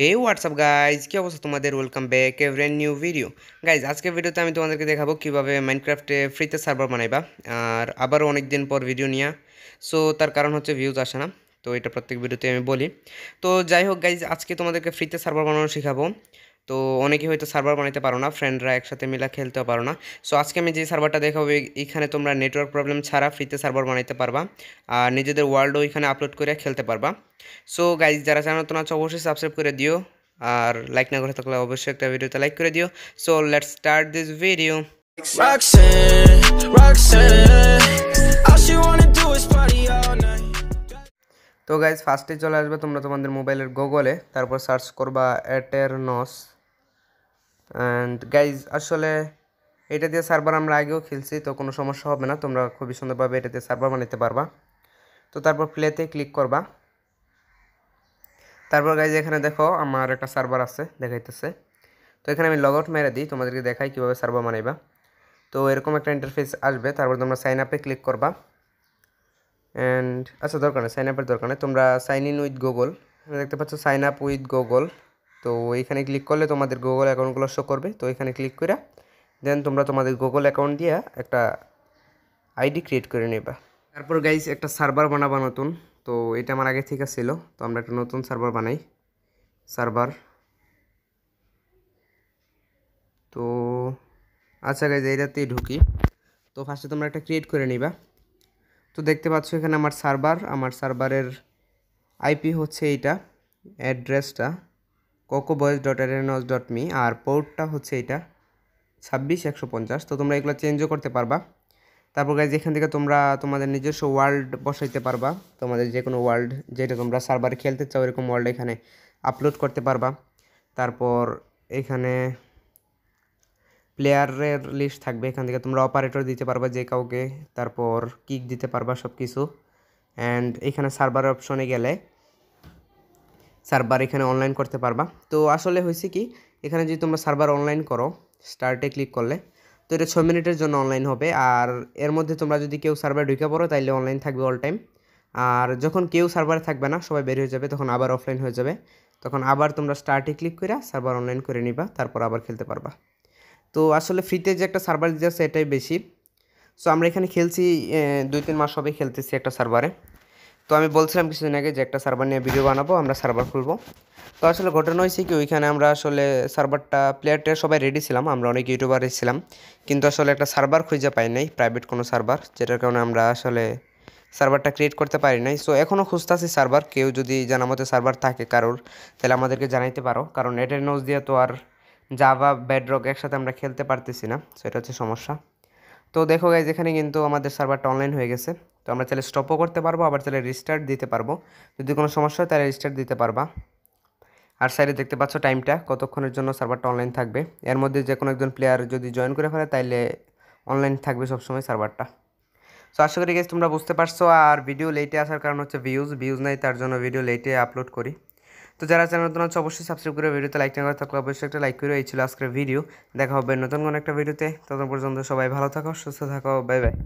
হে WhatsApp guys কী অবস্থা তোমাদের welcome back a brand new video guys আজকে ভিডিওতে আমি তোমাদেরকে দেখাবো কীভাবে মাইনক্রাফ্টে ফ্রিতে সার্ভার বানাইবা আর আবারও অনেক দিন পর ভিডিও নিয়ে সো তার কারণ হচ্ছে ভিউজ আসে না তো এটা প্রত্যেক ভিডিওতে আমি বলি তো যাই হোক গাইজ আজকে তোমাদেরকে ফ্রিতে সার্ভার বানানো শেখাবো তো অনেকে হয়তো সার্ভার বানাতে পারো না ফ্রেন্ডরা একসাথে মিলা খেলতে পারো না সো আজকে আমি যে সার্ভারটা দেখাবো এখানে তোমরা নেটওয়ার্ক প্রবলেম ছাড়া ফ্রিতে সার্ভার বানাতে পারবা আর নিজেদের ওয়ার্ল্ডও এখানে আপলোড করে খেলতে পারবা সো গাইজ যারা জানো তো না অবশ্যই সাবস্ক্রাইব করে দিও আর লাইক না করে থাকলে অবশ্যই একটা ভিডিওতে লাইক করে দিও so let start this video তো গাইজ ফার্স্টে চলে আসবে তোমরা তোমাদের মোবাইলের গুগলে তারপর সার্চ করবা নস অ্যান্ড গাইজ আসলে এটা দিয়ে সার্ভার আমরা আগেও খেলছি তো কোনো সমস্যা হবে না তোমরা খুবই সুন্দরভাবে এটা দিয়ে সার্ভার বানাতে পারবা তো তারপর প্লেতে ক্লিক করবা তারপর গাইজ এখানে দেখো আমার একটা সার্ভার আছে দেখাইতেছে তো এখানে আমি লগ আউট মেরে দিই তোমাদেরকে দেখাই কীভাবে সার্ভার বানাইবা তো এরকম একটা ইন্টারফেস আসবে তারপর তোমরা সাইন আপে ক্লিক করবা অ্যান্ড আচ্ছা দরকার নেই সাইন আপের দরকার নেই তোমরা সাইন ইন উইথ গুগল দেখতে পাচ্ছ সাইন আপ উইথ গুগল তো এইখানে ক্লিক করলে তোমাদের গুগল অ্যাকাউন্টগুলো শো করবে তো এখানে ক্লিক করে দেন তোমরা তোমাদের গুগল অ্যাকাউন্ট দিয়ে একটা আইডি ক্রিয়েট করে নেবা তারপর গাইজ একটা সার্ভার বানাবা নতুন তো এটা আমার আগে থেকে ছিল তো আমরা একটা নতুন সার্ভার বানাই সার্ভার তো আচ্ছা গাইজ এইটাতেই ঢুকি তো ফার্স্টে তোমরা একটা ক্রিয়েট করে নিবা তো দেখতে পাচ্ছ এখানে আমার সার্ভার আমার সার্ভারের আইপি হচ্ছে এইটা অ্যাড্রেসটা coco boys dot aternos dot me আর পোর্টটা হচ্ছে এটা ছাব্বিশ একশো পঞ্চাশ তো তোমরা এগুলো চেঞ্জও করতে পারবা তারপর গাইজ এখান থেকে তোমরা তোমাদের নিজস্ব ওয়ার্ল্ড বসাইতে পারবা তোমাদের যে কোনো ওয়ার্ল্ড যেটা তোমরা সার্ভারে খেলতে চাও এরকম ওয়ার্ল্ড এখানে আপলোড করতে পারবা তারপর এখানে প্লেয়ারের লিস্ট থাকবে এখান থেকে তোমরা অপারেটর দিতে পারবা যে কাউকে তারপর কিক দিতে পারবা সব কিছু অ্যান্ড এখানে সার্ভার অপশনে গেলে সার্ভার এখানে অনলাইন করতে পারবা তো আসলে হয়েছে কি এখানে যদি তোমরা সার্ভার অনলাইন করো স্টার্টে ক্লিক করলে তো এটা ছয় মিনিটের জন্য অনলাইন হবে আর এর মধ্যে তোমরা যদি কেউ সার্ভারে ঢুকে পড়ো তাইলে অনলাইন থাকবে অল টাইম আর যখন কেউ সার্ভারে থাকবে না সবাই বের হয়ে যাবে তখন আবার অফলাইন হয়ে যাবে তখন আবার তোমরা স্টার্টে ক্লিক করে সার্ভার অনলাইন করে নিবা তারপর আবার খেলতে পারবা তো আসলে ফ্রিতে যে একটা সার্ভার দিতে আছে এটাই বেশি সো আমরা এখানে খেলছি দুই তিন মাস হবে খেলতেছি একটা সার্ভারে তো আমি বলছিলাম কিছুদিন আগে যে একটা সার্ভার নিয়ে ভিডিও বানাবো আমরা সার্ভার খুলবো তো আসলে ঘটনা হয়েছে কি ওইখানে আমরা আসলে সার্ভারটা প্লেয়ার টেয়ার সবাই রেডি ছিলাম আমরা অনেক ইউটিউবার ছিলাম কিন্তু আসলে একটা সার্ভার খুঁজে পাই নাই প্রাইভেট কোনো সার্ভার যেটার কারণে আমরা আসলে সার্ভারটা ক্রিয়েট করতে পারি নাই সো এখনও খুঁজতেছি সার্ভার কেউ যদি জানা মতো সার্ভার থাকে কারোর তাহলে আমাদেরকে জানাইতে পারো কারণ নেটের নোজ দিয়ে তো আর ব্যাড রক একসাথে আমরা খেলতে পারতেছি না সেটা হচ্ছে সমস্যা তো দেখো গাইজ এখানে কিন্তু আমাদের সার্ভারটা অনলাইন হয়ে গেছে তো আমরা চাইলে স্টপও করতে পারবো আবার চাইলে রিস্টার্ট দিতে পারবো যদি কোনো সমস্যা হয় তাহলে রিস্টার্ট দিতে পারবা আর সাইডে দেখতে পাচ্ছ টাইমটা কতক্ষণের জন্য সার্ভারটা অনলাইন থাকবে এর মধ্যে যে কোনো একজন প্লেয়ার যদি জয়েন করে ফেলে তাইলে অনলাইন থাকবে সবসময় সার্ভারটা সো আশা করি গেছি তোমরা বুঝতে পারছো আর ভিডিও লেটে আসার কারণ হচ্ছে ভিউজ ভিউজ নাই তার জন্য ভিডিও লেটে আপলোড করি তো যারা চ্যানেল নতুন আছে অবশ্যই সাবস্ক্রাইব করে ভিডিওতে লাইক না করে থাকলে অবশ্যই একটা লাইক করে এই ছিল আজকের ভিডিও দেখা হবে নতুন কোনো একটা ভিডিওতে ততক্ষণ পর্যন্ত সবাই ভালো থাকো সুস্থ থাকো বাই বাই